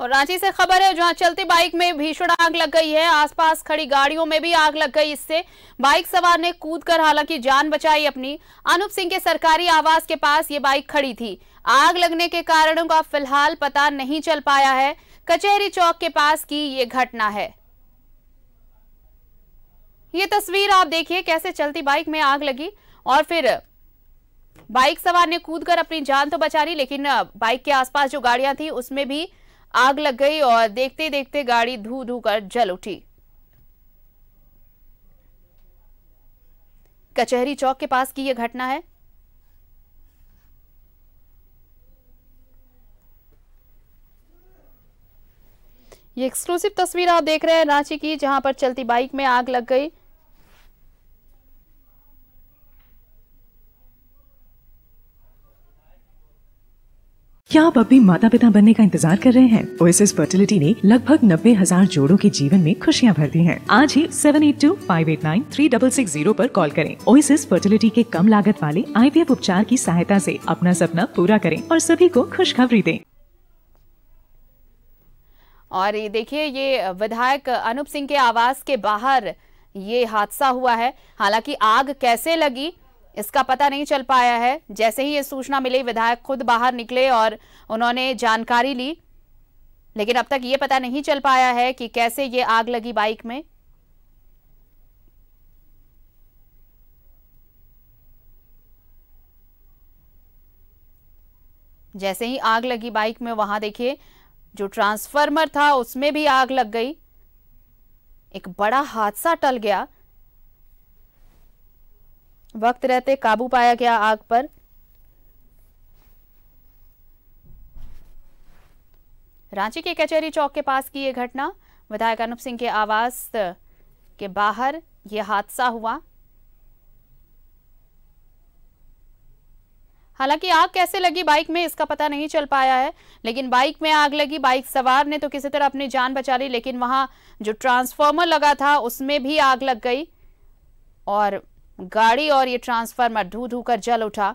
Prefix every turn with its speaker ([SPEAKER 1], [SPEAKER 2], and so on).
[SPEAKER 1] और रांची से खबर है जहां चलती बाइक में भीषण आग लग गई है आसपास खड़ी गाड़ियों में भी आग लग गई इससे बाइक सवार ने कूदकर हालांकि जान बचाई अपनी अनूप सिंह के सरकारी आवास के पास ये बाइक खड़ी थी आग लगने के कारणों का फिलहाल पता नहीं चल पाया है कचहरी चौक के पास की ये घटना है ये तस्वीर आप देखिए कैसे चलती बाइक में आग लगी और फिर बाइक सवार ने कूदकर अपनी जान तो बचा ली लेकिन बाइक के आसपास जो गाड़ियां थी उसमें भी आग लग गई और देखते देखते गाड़ी धू धू कर जल उठी कचहरी चौक के पास की यह घटना है ये एक्सक्लूसिव तस्वीर आप देख रहे हैं रांची की जहां पर चलती बाइक में आग लग गई क्या आप अभी माता पिता बनने का इंतजार कर रहे हैं ओएसएस फर्टिलिटी ने लगभग नब्बे हजार जोड़ो के जीवन में खुशियां भर दी हैं। आज ही seven eight two five eight nine three double six zero आरोप कॉल करें ओएसएस फर्टिलिटी के कम लागत वाले आईवीएफ उपचार की सहायता ऐसी अपना सपना पूरा करें और सभी को खुशखबरी दें और ये देखिए ये विधायक अनूप सिंह के आवास के बाहर ये हादसा हुआ है हालांकि आग कैसे लगी इसका पता नहीं चल पाया है जैसे ही ये सूचना मिली विधायक खुद बाहर निकले और उन्होंने जानकारी ली लेकिन अब तक ये पता नहीं चल पाया है कि कैसे ये आग लगी बाइक में जैसे ही आग लगी बाइक में वहां देखिए जो ट्रांसफार्मर था उसमें भी आग लग गई एक बड़ा हादसा टल गया वक्त रहते काबू पाया गया आग पर रांची के कचहरी चौक के पास की यह घटना विधायक अनुप सिंह के आवास के बाहर यह हादसा हुआ हालांकि आग कैसे लगी बाइक में इसका पता नहीं चल पाया है लेकिन बाइक में आग लगी बाइक सवार ने तो किसी तरह अपनी जान बचा ली लेकिन वहां जो ट्रांसफार्मर लगा था उसमें भी आग लग गई और गाड़ी और ये ट्रांसफार्मर धू धू कर जल उठा